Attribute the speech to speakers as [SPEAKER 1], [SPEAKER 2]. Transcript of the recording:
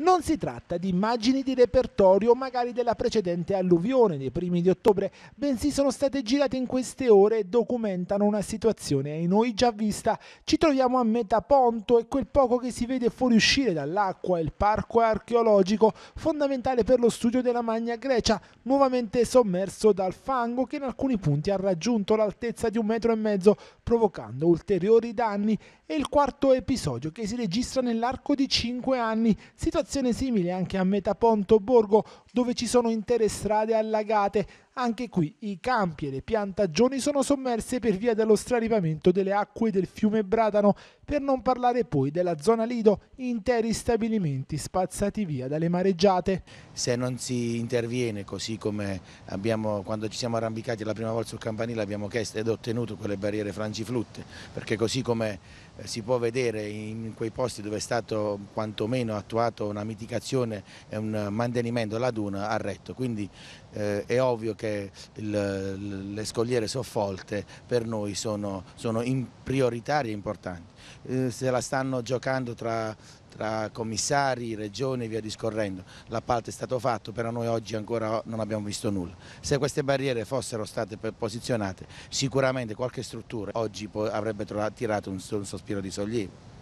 [SPEAKER 1] Non si tratta di immagini di repertorio magari della precedente alluvione dei primi di ottobre, bensì sono state girate in queste ore e documentano una situazione ai noi già vista. Ci troviamo a metà ponto e quel poco che si vede fuoriuscire dall'acqua è il parco archeologico, fondamentale per lo studio della Magna Grecia, nuovamente sommerso dal fango che in alcuni punti ha raggiunto l'altezza di un metro e mezzo, provocando ulteriori danni. È il quarto episodio che si registra nell'arco di cinque anni, situazione situazione simile anche a Metaponto Borgo dove ci sono intere strade allagate anche qui i campi e le piantagioni sono sommerse per via dello straripamento delle acque del fiume Bradano, per non parlare poi della zona Lido, interi stabilimenti spazzati via dalle mareggiate.
[SPEAKER 2] Se non si interviene così come abbiamo, quando ci siamo arrampicati la prima volta sul campanile abbiamo chiesto ed ottenuto quelle barriere frangiflutte, perché così come eh, si può vedere in quei posti dove è stato quantomeno attuato una mitigazione e un mantenimento la duna ha retto, quindi eh, è ovvio che perché il, le scogliere soffolte per noi sono, sono prioritarie e importanti. Eh, se la stanno giocando tra, tra commissari, regioni e via discorrendo. L'appalto è stato fatto, però noi oggi ancora non abbiamo visto nulla. Se queste barriere fossero state posizionate, sicuramente qualche struttura oggi avrebbe tirato un sospiro di sollievo.